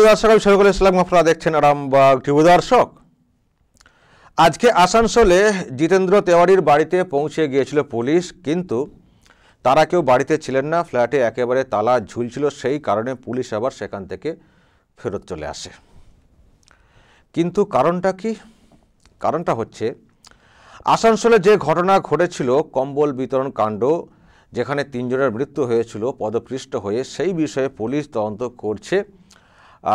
সুপ্রিয় দর্শক আমি শফিকুল ইসলাম আপনারা দেখছেন আরামবাগ টিভি দর্শক আজকে আসানসোলে জিতেন্দ্র তেওয়ারির বাড়িতে পৌঁছে গিয়েছিল পুলিশ কিন্তু তারা কেউ বাড়িতে ছিলেন না ফ্ল্যাটে একেবারে তালা ঝুলছিল সেই কারণে পুলিশ আবার সেখান থেকে ফেরত চলে আসে কিন্তু কারণটা কি কারণটা হচ্ছে আসানসোলে যে ঘটনা ঘটেছিল কম্বল বিতরণ কাণ্ড যেখানে তিনজনের মৃত্যু হয়েছিল পদপৃষ্ট হয়ে সেই বিষয়ে পুলিশ তদন্ত করছে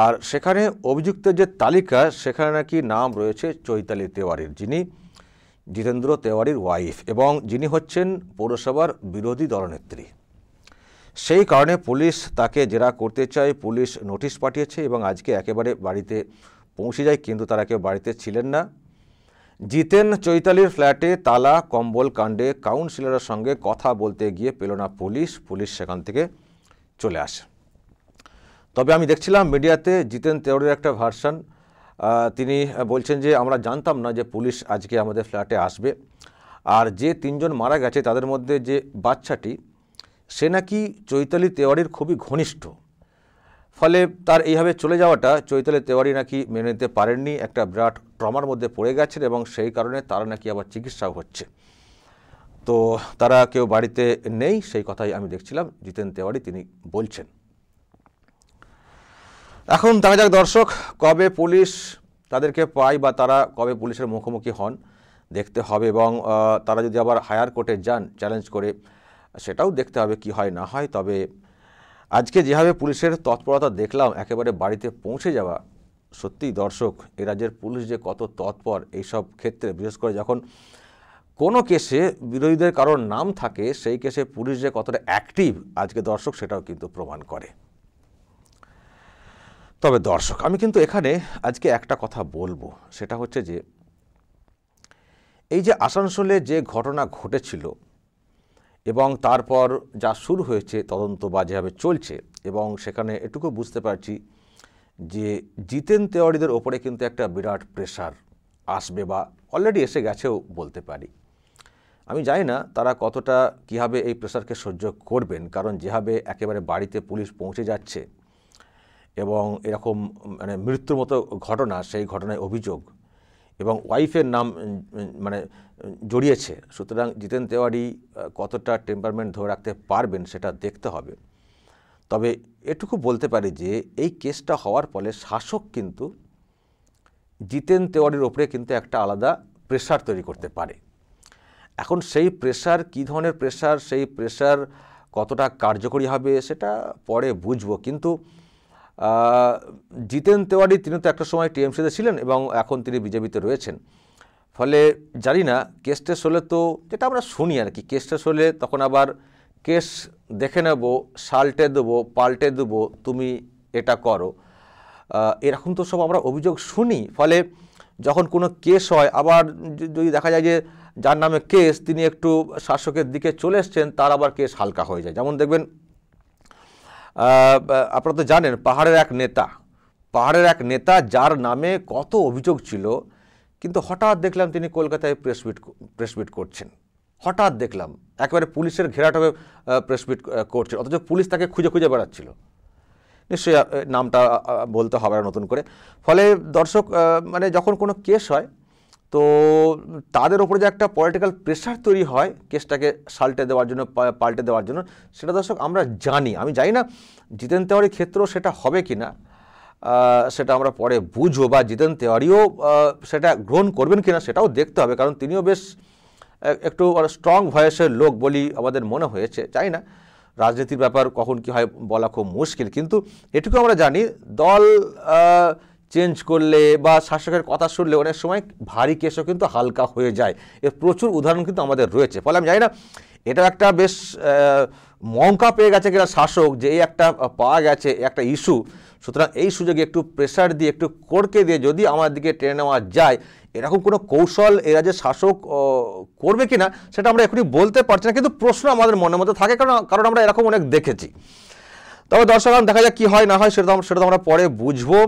আর সেখানে অভিযুক্তের যে তালিকা সেখানে নাকি নাম রয়েছে চৈতালি তেওয়ারির যিনি জিতেন্দ্র তেওয়ারির ওয়াইফ এবং যিনি হচ্ছেন পৌরসভার বিরোধী দলনেত্রী সেই কারণে পুলিশ তাকে জেরা করতে চায় পুলিশ নোটিশ পাঠিয়েছে এবং আজকে একেবারে বাড়িতে পৌঁছে যায় কিন্তু তারা কেউ বাড়িতে ছিলেন না জিতেন চৈতালির ফ্ল্যাটে তালা কম্বল কাণ্ডে কাউন্সিলরের সঙ্গে কথা বলতে গিয়ে পেল না পুলিশ পুলিশ সেখান থেকে চলে আসে তবে আমি দেখছিলাম মিডিয়াতে জিতেন তেওড়ের একটা ভার্সান তিনি বলছেন যে আমরা জানতাম না যে পুলিশ আজকে আমাদের ফ্ল্যাটে আসবে আর যে তিনজন মারা গেছে তাদের মধ্যে যে বাচ্চাটি সে নাকি চৈতালি তেওয়ারির খুবই ঘনিষ্ঠ ফলে তার এইভাবে চলে যাওয়াটা চৈতালি তেওয়ারি নাকি মেনে নিতে পারেননি একটা বিরাট ট্রমার মধ্যে পড়ে গেছেন এবং সেই কারণে তারা নাকি আবার চিকিৎসাও হচ্ছে তো তারা কেউ বাড়িতে নেই সেই কথাই আমি দেখছিলাম জিতেন তেওয়ারি তিনি বলছেন এখন দেখা যাক দর্শক কবে পুলিশ তাদেরকে পায় বা তারা কবে পুলিশের মুখোমুখি হন দেখতে হবে এবং তারা যদি আবার হায়ার কোর্টে যান চ্যালেঞ্জ করে সেটাও দেখতে হবে কি হয় না হয় তবে আজকে যেভাবে পুলিশের তৎপরতা দেখলাম একেবারে বাড়িতে পৌঁছে যাওয়া সত্যি দর্শক এ রাজ্যের পুলিশ যে কত তৎপর এইসব ক্ষেত্রে বিশেষ করে যখন কোনো কেসে বিরোধীদের কারোর নাম থাকে সেই কেসে পুলিশ যে কতটা অ্যাক্টিভ আজকে দর্শক সেটাও কিন্তু প্রমাণ করে তবে দর্শক আমি কিন্তু এখানে আজকে একটা কথা বলবো সেটা হচ্ছে যে এই যে আসানসোলে যে ঘটনা ঘটেছিল এবং তারপর যা শুরু হয়েছে তদন্ত বা যেভাবে চলছে এবং সেখানে এটুকু বুঝতে পারছি যে জিতেন তেওয়ারিদের ওপরে কিন্তু একটা বিরাট প্রেশার আসবে বা অলরেডি এসে গেছেও বলতে পারি আমি জানি না তারা কতটা কীভাবে এই প্রেশারকে সহ্য করবেন কারণ যেভাবে একেবারে বাড়িতে পুলিশ পৌঁছে যাচ্ছে এবং এরকম মানে মৃত্যুর মতো ঘটনা সেই ঘটনায় অভিযোগ এবং ওয়াইফের নাম মানে জড়িয়েছে সুতরাং জিতেন তেওয়ারি কতটা টেম্পারমেন্ট ধরে রাখতে পারবেন সেটা দেখতে হবে তবে এটুকু বলতে পারি যে এই কেসটা হওয়ার ফলে শাসক কিন্তু জিতেন তেওয়ারির ওপরে কিন্তু একটা আলাদা প্রেশার তৈরি করতে পারে এখন সেই প্রেশার কি ধরনের প্রেশার সেই প্রেশার কতটা কার্যকরী হবে সেটা পরে বুঝবো কিন্তু জিতেন তেওয়ারি তিনি তো একটা সময় টিএমসিতে ছিলেন এবং এখন তিনি বিজেপিতে রয়েছেন ফলে জানি না কেস টেস হলে তো যেটা আমরা শুনি আর কি কেস টেস হলে তখন আবার কেস দেখে নেব সাল্টে দেবো পাল্টে দেবো তুমি এটা করো এরকম তো সব আমরা অভিযোগ শুনি ফলে যখন কোনো কেস হয় আবার যদি দেখা যায় যে যার নামে কেস তিনি একটু শাসকের দিকে চলে এসছেন তার আবার কেস হালকা হয়ে যায় যেমন দেখবেন আপনারা তো জানেন পাহাড়ের এক নেতা পাহাড়ের এক নেতা যার নামে কত অভিযোগ ছিল কিন্তু হঠাৎ দেখলাম তিনি কলকাতায় প্রেসমিট প্রেসমিট করছেন হঠাৎ দেখলাম একেবারে পুলিশের ঘেরাটাকে প্রেসমিট করছে অথচ পুলিশ তাকে খুঁজে খুঁজে বেড়াচ্ছিল নিশ্চয়ই নামটা বলতে হবে নতুন করে ফলে দর্শক মানে যখন কোনো কেস হয় তো তাদের ওপরে যে একটা পলিটিক্যাল প্রেশার তৈরি হয় কেসটাকে সাল্টে দেওয়ার জন্য পাল্টে দেওয়ার জন্য সেটা দর্শক আমরা জানি আমি জানি না জিতেন তেওয়ারির ক্ষেত্রেও সেটা হবে কি না সেটা আমরা পরে বুঝবো বা জিতেন তেওয়ারিও সেটা গ্রহণ করবেন কি না সেটাও দেখতে হবে কারণ তিনিও বেশ একটু স্ট্রং ভয়েসের লোক বলি আমাদের মনে হয়েছে চাই না রাজনীতির ব্যাপার কখন কি হয় বলা খুব মুশকিল কিন্তু এটুকু আমরা জানি দল চেঞ্জ করলে বা শাসকের কথা শুনলে অনেক সময় ভারী কেসও কিন্তু হালকা হয়ে যায় এর প্রচুর উদাহরণ কিন্তু আমাদের রয়েছে ফলে আমি জানি না এটা একটা বেশ মঙ্কা পেয়ে গেছে কিনা শাসক যে এই একটা পাওয়া গেছে একটা ইস্যু সুতরাং এই সুযোগে একটু প্রেশার দিয়ে একটু কড়কে দিয়ে যদি আমার দিকে টেনে নেওয়া যায় এরকম কোনো কৌশল এরা যে শাসক করবে কিনা সেটা আমরা এখনই বলতে পারছি না কিন্তু প্রশ্ন আমাদের মনের মধ্যে থাকে কারণ কারণ আমরা এরকম অনেক দেখেছি তবে দর্শক দেখা যাক কী হয় না হয় সেটা সেটা আমরা পরে বুঝবো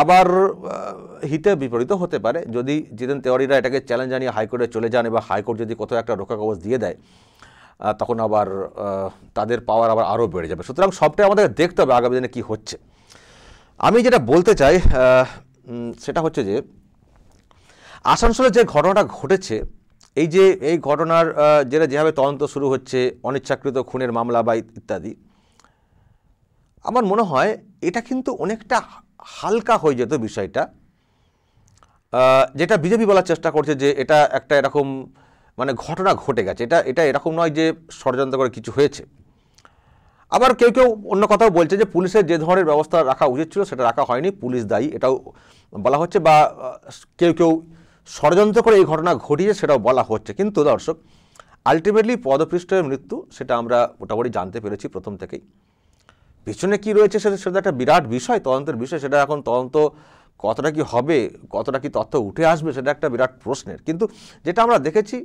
আবার হিতে বিপরীত হতে পারে যদি যেদিন তেওয়ারিরা এটাকে চ্যালেঞ্জ জানিয়ে হাইকোর্টে চলে যান এবং হাইকোর্ট যদি কোথাও একটা রক্ষা কবচ দিয়ে দেয় তখন আবার তাদের পাওয়ার আবার আরও বেড়ে যাবে সুতরাং সবটাই আমাদের দেখতে হবে আগামী দিনে কী হচ্ছে আমি যেটা বলতে চাই সেটা হচ্ছে যে আসানসোলের যে ঘটনাটা ঘটেছে এই যে এই ঘটনার যেটা যেভাবে তদন্ত শুরু হচ্ছে অনিচ্ছাকৃত খুনের মামলা বা ইত্যাদি আমার মনে হয় এটা কিন্তু অনেকটা হালকা হয়ে যেত বিষয়টা যেটা বিজেপি বলার চেষ্টা করছে যে এটা একটা এরকম মানে ঘটনা ঘটে গেছে এটা এটা এরকম নয় যে ষড়যন্ত্র করে কিছু হয়েছে আবার কেউ কেউ অন্য কথাও বলছে যে পুলিশের যে ধরনের ব্যবস্থা রাখা উচিত ছিল সেটা রাখা হয়নি পুলিশ দায়ী এটাও বলা হচ্ছে বা কেউ কেউ ষড়যন্ত্র করে এই ঘটনা ঘটিয়ে সেটাও বলা হচ্ছে কিন্তু দর্শক আলটিমেটলি পদপৃষ্ঠের মৃত্যু সেটা আমরা মোটামুটি জানতে পেরেছি প্রথম থেকেই পেছনে কি রয়েছে সেটা সেটা একটা বিরাট বিষয় তদন্তের বিষয় সেটা এখন তদন্ত কতটা কি হবে কতটা কি তথ্য উঠে আসবে সেটা একটা বিরাট প্রশ্নের কিন্তু যেটা আমরা দেখেছি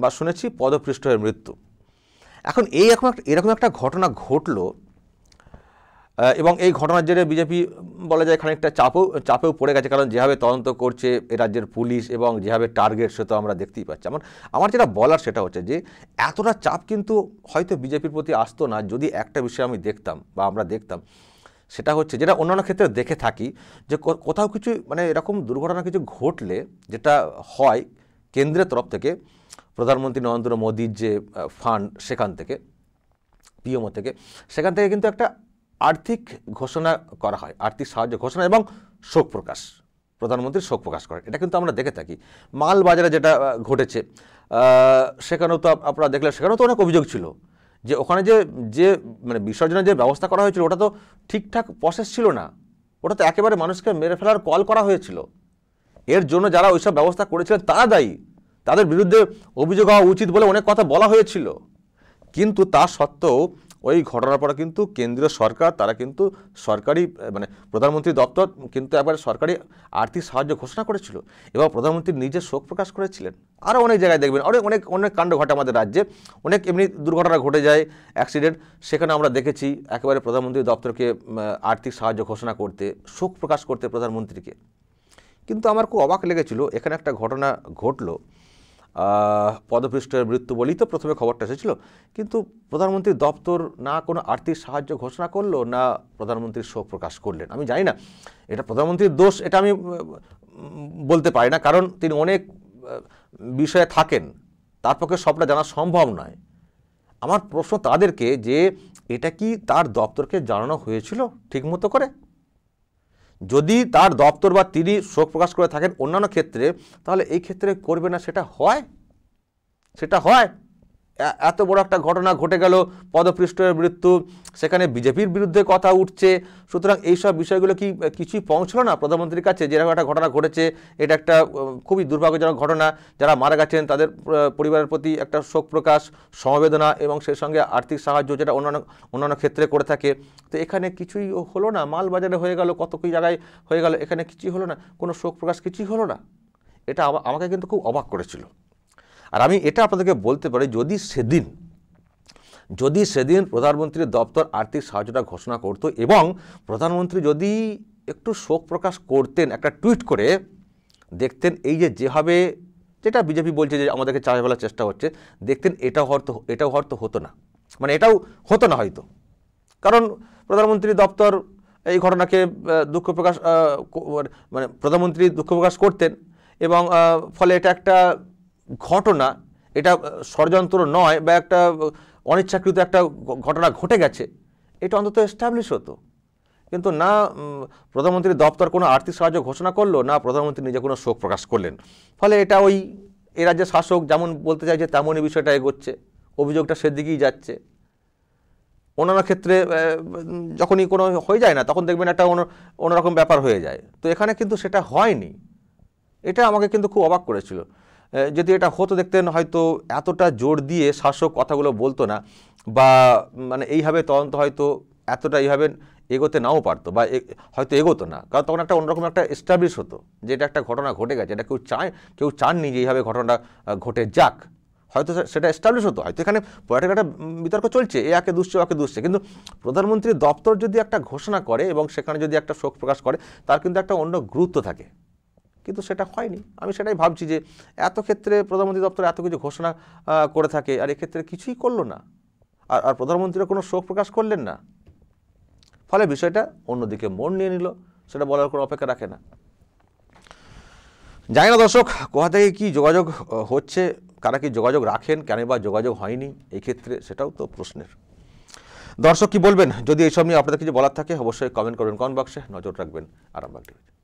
বা শুনেছি পদপৃষ্ঠের মৃত্যু এখন এই এখন এরকম একটা ঘটনা ঘটলো এবং এই ঘটনার জেরে বিজেপি বলা যায় খানিকটা চাপও চাপেও পড়ে গেছে কারণ যেভাবে তদন্ত করছে এ রাজ্যের পুলিশ এবং যেভাবে টার্গেট সে তো আমরা দেখতেই পাচ্ছি আমার আমার যেটা বলার সেটা হচ্ছে যে এতটা চাপ কিন্তু হয়তো বিজেপির প্রতি আসতো না যদি একটা বিষয় আমি দেখতাম বা আমরা দেখতাম সেটা হচ্ছে যেটা অন্যান্য ক্ষেত্রে দেখে থাকি যে কোথাও কিছু মানে এরকম দুর্ঘটনা কিছু ঘটলে যেটা হয় কেন্দ্রের তরফ থেকে প্রধানমন্ত্রী নরেন্দ্র মোদীর যে ফান্ড সেখান থেকে পিএমও থেকে সেখান থেকে কিন্তু একটা আর্থিক ঘোষণা করা হয় আর্থিক সাহায্য ঘোষণা এবং শোক প্রকাশ প্রধানমন্ত্রী শোক প্রকাশ করেন এটা কিন্তু আমরা দেখে থাকি মাল বাজারে যেটা ঘটেছে সেখানেও তো আপনারা দেখলেন সেখানেও তো অনেক অভিযোগ ছিল যে ওখানে যে যে মানে বিসর্জনের যে ব্যবস্থা করা হয়েছিল ওটা তো ঠিকঠাক প্রসেস ছিল না ওটা তো একেবারে মানুষকে মেরে ফেলার কল করা হয়েছিল এর জন্য যারা ওইসব ব্যবস্থা করেছিলেন তারা দায়ী তাদের বিরুদ্ধে অভিযোগ হওয়া উচিত বলে অনেক কথা বলা হয়েছিল কিন্তু তা সত্ত্বেও ওই ঘটনার পরে কিন্তু কেন্দ্রীয় সরকার তারা কিন্তু সরকারি মানে প্রধানমন্ত্রী দপ্তর কিন্তু একবার সরকারি আর্থিক সাহায্য ঘোষণা করেছিল এবং প্রধানমন্ত্রী নিজে শোক প্রকাশ করেছিলেন আরও অনেক জায়গায় দেখবেন অনেক অনেক অনেক কাণ্ড ঘটে আমাদের রাজ্যে অনেক এমনি দুর্ঘটনা ঘটে যায় অ্যাক্সিডেন্ট সেখানে আমরা দেখেছি একেবারে প্রধানমন্ত্রী দপ্তরকে আর্থিক সাহায্য ঘোষণা করতে শোক প্রকাশ করতে প্রধানমন্ত্রীকে কিন্তু আমার খুব অবাক লেগেছিল এখানে একটা ঘটনা ঘটলো পদপৃষ্ঠের মৃত্যু বলেই তো প্রথমে খবরটা এসেছিল কিন্তু প্রধানমন্ত্রীর দপ্তর না কোনো আর্থিক সাহায্য ঘোষণা করলো না প্রধানমন্ত্রীর শোক প্রকাশ করলেন আমি জানি না এটা প্রধানমন্ত্রীর দোষ এটা আমি বলতে পারি না কারণ তিনি অনেক বিষয়ে থাকেন তার পক্ষে সবটা জানা সম্ভব নয় আমার প্রশ্ন তাদেরকে যে এটা কি তার দপ্তরকে জানানো হয়েছিল ঠিকমতো করে যদি তার দপ্তর বা তিনি শোক প্রকাশ করে থাকেন অন্যান্য ক্ষেত্রে তাহলে এই ক্ষেত্রে করবে না সেটা হয় সেটা হয় এত বড় একটা ঘটনা ঘটে গেল পদপৃষ্ঠের মৃত্যু সেখানে বিজেপির বিরুদ্ধে কথা উঠছে সুতরাং এইসব বিষয়গুলো কি কিছুই পৌঁছলো না প্রধানমন্ত্রীর কাছে যেরকম একটা ঘটনা ঘটেছে এটা একটা খুবই দুর্ভাগ্যজনক ঘটনা যারা মারা গেছেন তাদের পরিবারের প্রতি একটা শোক প্রকাশ সমবেদনা এবং সেই সঙ্গে আর্থিক সাহায্য যেটা অন্যান্য অন্যান্য ক্ষেত্রে করে থাকে তো এখানে কিছুই হলো না মাল বাজারে হয়ে গেল কত কী জায়গায় হয়ে গেল এখানে কিছুই হলো না কোনো শোক প্রকাশ কিছুই হলো না এটা আমাকে কিন্তু খুব অবাক করেছিল আর আমি এটা আপনাদেরকে বলতে পারি যদি সেদিন যদি সেদিন প্রধানমন্ত্রীর দপ্তর আর্থিক সাহায্যটা ঘোষণা করত এবং প্রধানমন্ত্রী যদি একটু শোক প্রকাশ করতেন একটা টুইট করে দেখতেন এই যে যেভাবে যেটা বিজেপি বলছে যে আমাদেরকে চাষ চেষ্টা হচ্ছে দেখতেন এটাও হয়তো এটাও হয়তো হতো না মানে এটাও হতো না হয়তো কারণ প্রধানমন্ত্রী দপ্তর এই ঘটনাকে দুঃখ প্রকাশ মানে প্রধানমন্ত্রী দুঃখ প্রকাশ করতেন এবং ফলে এটা একটা ঘটনা এটা ষড়যন্ত্র নয় বা একটা অনিচ্ছাকৃত একটা ঘটনা ঘটে গেছে এটা অন্তত এস্টাবলিশ হতো কিন্তু না প্রধানমন্ত্রীর দপ্তর কোনো আর্থিক সাহায্য ঘোষণা করলো না প্রধানমন্ত্রী নিজে কোনো শোক প্রকাশ করলেন ফলে এটা ওই এ রাজ্যের শাসক যেমন বলতে চাইছে তেমনই বিষয়টা এগোচ্ছে অভিযোগটা সেদিকেই যাচ্ছে অন্যান্য ক্ষেত্রে যখনই কোনো হয়ে যায় না তখন দেখবেন একটা অন্য অন্যরকম ব্যাপার হয়ে যায় তো এখানে কিন্তু সেটা হয়নি এটা আমাকে কিন্তু খুব অবাক করেছিল যদি এটা হতো দেখতেন হয়তো এতটা জোর দিয়ে শাসক কথাগুলো বলতো না বা মানে এইভাবে তদন্ত হয়তো এতটা এইভাবে এগোতে নাও পারতো বা হয়তো এগোতো না কারণ তখন একটা অন্যরকম একটা এস্টাবলিশ হতো যে এটা একটা ঘটনা ঘটে গেছে এটা কেউ চায় কেউ চাননি যে এইভাবে ঘটনাটা ঘটে যাক হয়তো সেটা এস্টাবলিশ হতো হয়তো এখানে পলিটিক্যাল একটা বিতর্ক চলছে এ একে দুষছে ওকে দুষছে কিন্তু প্রধানমন্ত্রীর দপ্তর যদি একটা ঘোষণা করে এবং সেখানে যদি একটা শোক প্রকাশ করে তার কিন্তু একটা অন্য গুরুত্ব থাকে কিন্তু সেটা হয়নি আমি সেটাই ভাবছি যে এত ক্ষেত্রে প্রধানমন্ত্রী দপ্তর এত কিছু ঘোষণা করে থাকে আর এক্ষেত্রে কিছুই করলো না আর আর প্রধানমন্ত্রীরা কোনো শোক প্রকাশ করলেন না ফলে বিষয়টা অন্যদিকে মন নিয়ে নিল সেটা বলার কোনো অপেক্ষা রাখে না জানি না দর্শক কোথা থেকে কী যোগাযোগ হচ্ছে কারা কি যোগাযোগ রাখেন কেন বা যোগাযোগ হয়নি এই ক্ষেত্রে সেটাও তো প্রশ্নের দর্শক কি বলবেন যদি এইসব নিয়ে আপনাদের কিছু বলার থাকে অবশ্যই কমেন্ট করবেন কমেন্ট বক্সে নজর রাখবেন আরামবাগ টিভিতে